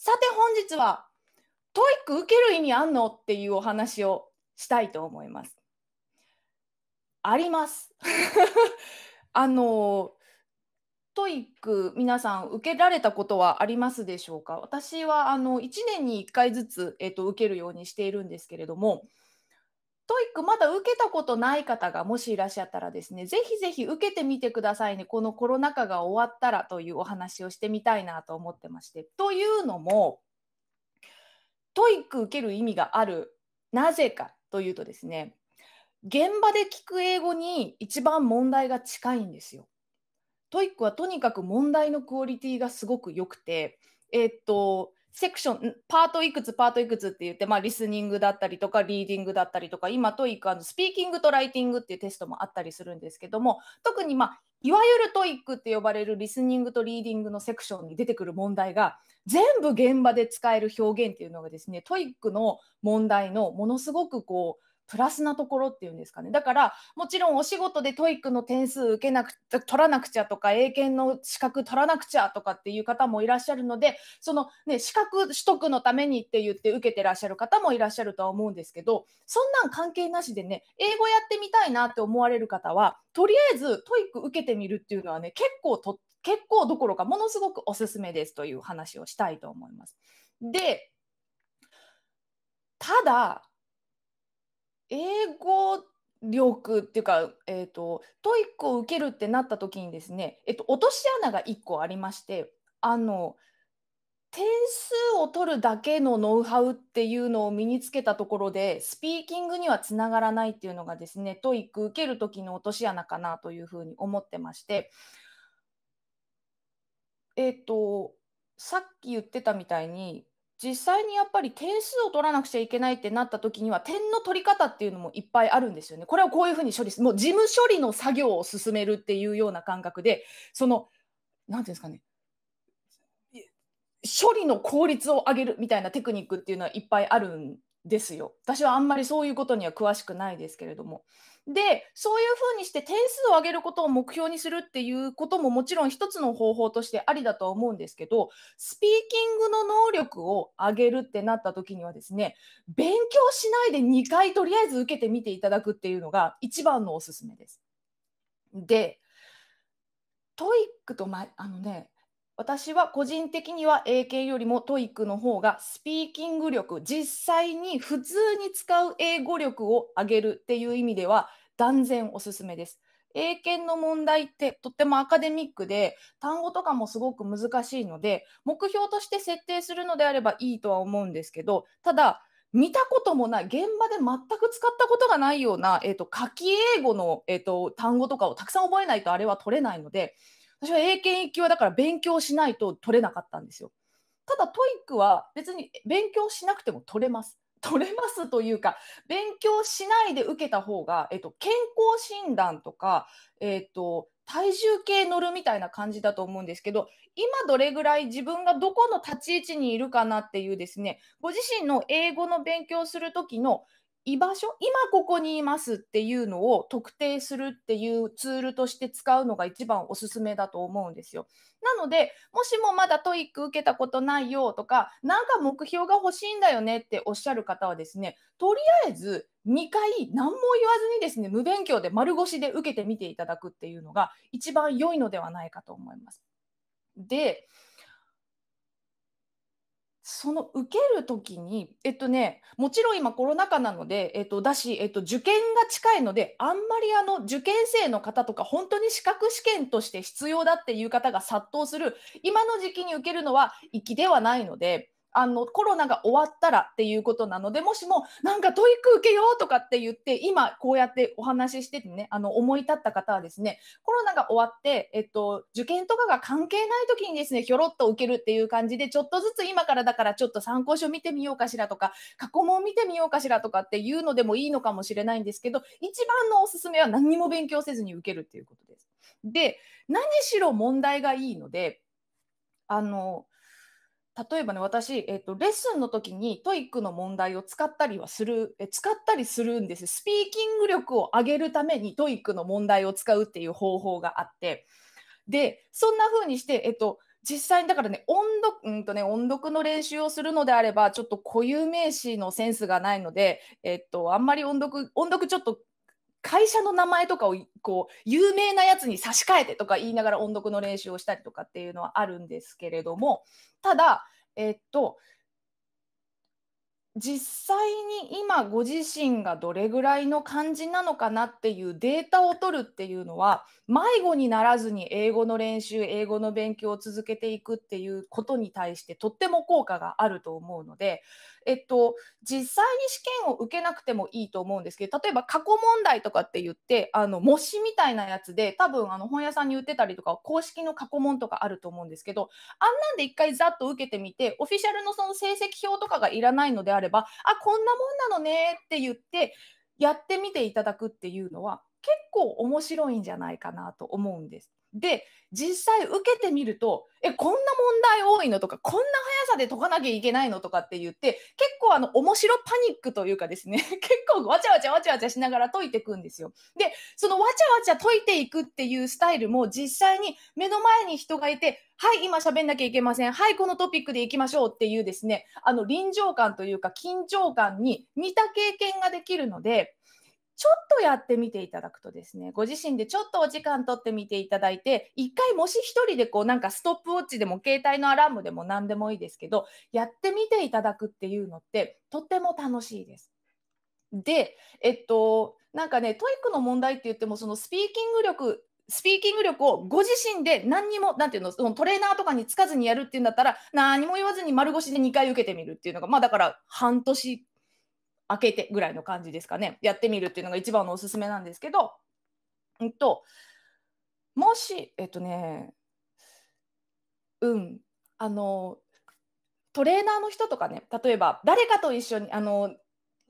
さて本日は、トイック受ける意味あんのっていうお話をしたいと思います。あります。あの、トイック皆さん受けられたことはありますでしょうか私はあの1年に1回ずつ、えー、っと受けるようにしているんですけれども、トイックまだ受けたことない方がもしいらっしゃったらですね、ぜひぜひ受けてみてくださいね。このコロナ禍が終わったらというお話をしてみたいなと思ってまして。というのも、トイック受ける意味がある、なぜかというとですね、現場で聞く英語に一番問題が近いんですよ。トイックはとにかく問題のクオリティがすごく良くて、えー、っと、セクションパートいくつパートいくつって言って、まあ、リスニングだったりとかリーディングだったりとか今トイックスピーキングとライティングっていうテストもあったりするんですけども特に、まあ、いわゆるトイックって呼ばれるリスニングとリーディングのセクションに出てくる問題が全部現場で使える表現っていうのがですねトイックの問題のものすごくこうプラスなところっていうんですかね。だから、もちろんお仕事でトイックの点数受けなく、取らなくちゃとか、英検の資格取らなくちゃとかっていう方もいらっしゃるので、そのね、資格取得のためにって言って受けてらっしゃる方もいらっしゃるとは思うんですけど、そんなん関係なしでね、英語やってみたいなって思われる方は、とりあえずトイック受けてみるっていうのはね、結構と、結構どころかものすごくおすすめですという話をしたいと思います。で、ただ、英語力っていうか、えーと、トイックを受けるってなった時にですね、えーと、落とし穴が1個ありましてあの点数を取るだけのノウハウっていうのを身につけたところでスピーキングにはつながらないっていうのがですねトイック受ける時の落とし穴かなというふうに思ってまして。えっ、ー、とさっき言ってたみたいに実際にやっぱり点数を取らなくちゃいけないってなった時には点の取り方っていうのもいっぱいあるんですよね。これをこういうふうに処理するもう事務処理の作業を進めるっていうような感覚でその何て言うんですかね処理の効率を上げるみたいなテクニックっていうのはいっぱいあるんですよ。私はあんまりそういうことには詳しくないですけれども。で、そういうふうにして点数を上げることを目標にするっていうことももちろん一つの方法としてありだとは思うんですけど、スピーキングの能力を上げるってなった時にはですね、勉強しないで2回とりあえず受けてみていただくっていうのが一番のおすすめです。で、トイックと、ま、あのね、私は個人的には英検よりもトイックの方がスピーキング力、実際に普通に使う英語力を上げるっていう意味では断然おすすめです。英検の問題ってとってもアカデミックで単語とかもすごく難しいので目標として設定するのであればいいとは思うんですけどただ見たこともない現場で全く使ったことがないような、えーと、書き英語の、えーと単語とかをたくさん覚えないとあれは取れないので私は英検1級はだから勉強しないと取れなかったんですよ。ただトイックは別に勉強しなくても取れます。取れますというか、勉強しないで受けた方が、えっと、健康診断とか、えっと、体重計乗るみたいな感じだと思うんですけど、今どれぐらい自分がどこの立ち位置にいるかなっていうですね、ご自身の英語の勉強するときの居場所今ここにいますっていうのを特定するっていうツールとして使うのが一番おすすめだと思うんですよ。なのでもしもまだトイック受けたことないよとかなんか目標が欲しいんだよねっておっしゃる方はですねとりあえず2回何も言わずにですね無勉強で丸腰で受けてみていただくっていうのが一番良いのではないかと思います。でその受けるときに、えっとね、もちろん今コロナ禍なので、えっと、だし、えっと、受験が近いので、あんまりあの受験生の方とか、本当に資格試験として必要だっていう方が殺到する、今の時期に受けるのは粋ではないので、あのコロナが終わったらっていうことなのでもしもなんかトイック受けようとかって言って今こうやってお話ししててねあの思い立った方はですねコロナが終わって、えっと、受験とかが関係ない時にですねひょろっと受けるっていう感じでちょっとずつ今からだからちょっと参考書見てみようかしらとか過去問見てみようかしらとかっていうのでもいいのかもしれないんですけど一番のおすすめは何も勉強せずに受けるっていうことです。で何しろ問題がいいのであの例えばね、私、えっ、ー、と、レッスンの時にトイックの問題を使ったりはする、え使ったりするんですスピーキング力を上げるためにトイックの問題を使うっていう方法があって、で、そんな風にして、えっ、ー、と、実際にだからね音読,、うんとね、音読の練習をするのであればちょっと固有名詞のセンスがないので、えっと、あんまり音読音読ちょっと会社の名前とかをこう有名なやつに差し替えてとか言いながら音読の練習をしたりとかっていうのはあるんですけれどもただえっと実際に今ご自身がどれぐらいの感じなのかなっていうデータを取るっていうのは迷子にならずに英語の練習英語の勉強を続けていくっていうことに対してとっても効果があると思うのでえっと、実際に試験を受けなくてもいいと思うんですけど例えば過去問題とかって言ってあの模試みたいなやつで多分あの本屋さんに売ってたりとか公式の過去問とかあると思うんですけどあんなんで一回ざっと受けてみてオフィシャルのその成績表とかがいらないのであればあこんなもんなのねって言ってやってみていただくっていうのは結構面白いんじゃないかなと思うんです。で実際受けてみるとえこんな問題多いのとかこんな速さで解かなきゃいけないのとかって言って結構あの面白パニックというかですね 結構わちゃわちゃわちゃわちゃしながら解いていくんですよ。でそのわちゃわちゃ解いていくっていうスタイルも実際に目の前に人がいてはい今喋んなきゃいけませんはいこのトピックでいきましょうっていうですねあの臨場感というか緊張感に似た経験ができるので。ちょっとやってみていただくとですね、ご自身でちょっとお時間取ってみていただいて、一回もし一人でこうなんかストップウォッチでも携帯のアラームでも何でもいいですけど、やってみていただくっていうのってとっても楽しいです。で、えっと、なんかね、トイックの問題って言っても、そのスピーキング力スピーキング力をご自身で何にも、なんていうの、そのトレーナーとかにつかずにやるっていうんだったら、何も言わずに丸腰で2回受けてみるっていうのが、まあだから半年開けてぐらいの感じですかねやってみるっていうのが一番のおすすめなんですけど、えっと、もしえっとねうんあのトレーナーの人とかね例えば誰かと一緒にあの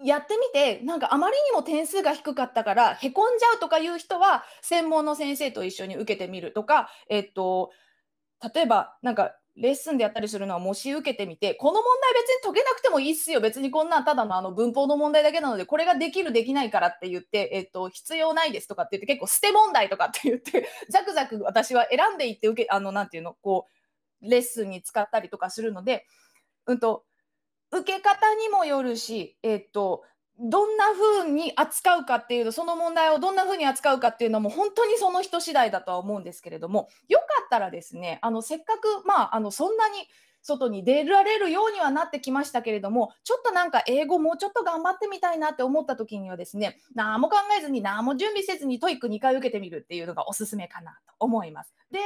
やってみてなんかあまりにも点数が低かったからへこんじゃうとかいう人は専門の先生と一緒に受けてみるとかえっと例えばなんかレッスンでやったりするのは模試受けてみて、この問題別に解けなくてもいいっすよ。別にこんなんただのあの文法の問題だけなので、これができるできないからって言って、えっ、と、必要ないですとかって言って、結構捨て問題とかって言って、ザクザク私は選んでいって受け、あの、なんていうの、こう、レッスンに使ったりとかするので、うんと、受け方にもよるし、えっ、と、どんな風に扱うかっていうその問題をどんな風に扱うかっていうのも本当にその人次第だとは思うんですけれどもよかったらですねあのせっかくまああのそんなに外に出られるようにはなってきましたけれども、ちょっとなんか英語もうちょっと頑張ってみたいなって思った時にはですね、何も考えずに何も準備せずにトイック2回受けてみるっていうのがおすすめかなと思います。で、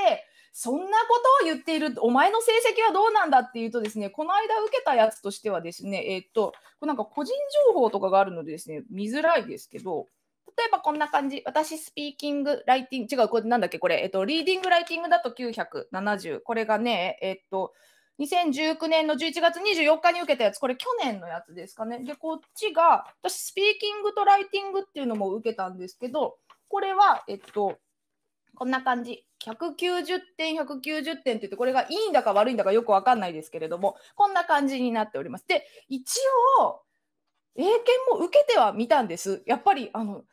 そんなことを言っている、お前の成績はどうなんだっていうとですね、この間受けたやつとしてはですね、えー、っと、なんか個人情報とかがあるのでですね、見づらいですけど、例えばこんな感じ。私、スピーキング、ライティング、違う、これなんだっけ、これ、えっと、リーディング、ライティングだと970。これがね、えっと、2019年の11月24日に受けたやつ、これ去年のやつですかね。で、こっちが、私、スピーキングとライティングっていうのも受けたんですけど、これは、えっと、こんな感じ。190点、190点って言って、これがいいんだか悪いんだかよくわかんないですけれども、こんな感じになっております。で、一応、英検も受けてはみたんです。やっぱり、あの、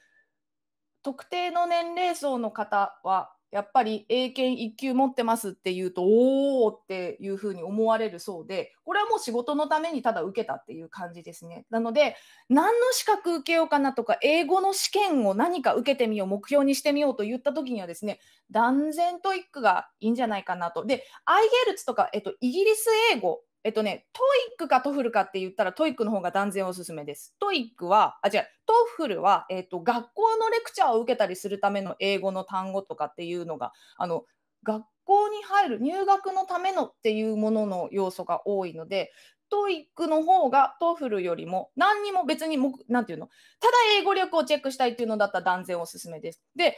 特定の年齢層の方は、やっぱり英検1級持ってますっていうとおおっていうふうに思われるそうでこれはもう仕事のためにただ受けたっていう感じですねなので何の資格受けようかなとか英語の試験を何か受けてみよう目標にしてみようと言った時にはですね断然トイックがいいんじゃないかなとで IELTS とか、えっと、イギリス英語えっとね、トイックかトフルかって言ったらトイックの方が断然おすすめです。トイックは、あ、違う、トフルは、えっと、学校のレクチャーを受けたりするための英語の単語とかっていうのが、あの、学校に入る入学のためのっていうものの要素が多いのでトイックの方がトフルよりも何にも別にもなんていうのただ英語力をチェックしたいっていうのだったら断然おすすめです。で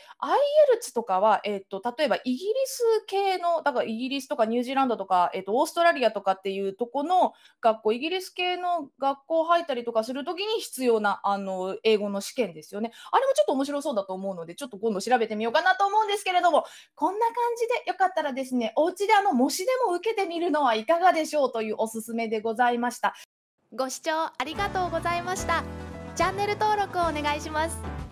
IELTS とかは、えーと、例えばイギリス系のだからイギリスとかニュージーランドとか、えーと、オーストラリアとかっていうとこの学校イギリス系の学校入ったりとかするときに必要なあの英語の試験ですよね。あれもちょっと面白そうだと思うのでちょっと今度調べてみようかなと思うんですけれどもこんな感じでよかったらですねお家であの模試でも受けてみるのはいかがでしょうというおすすめでございます。ございましたご視聴ありがとうございましたチャンネル登録をお願いします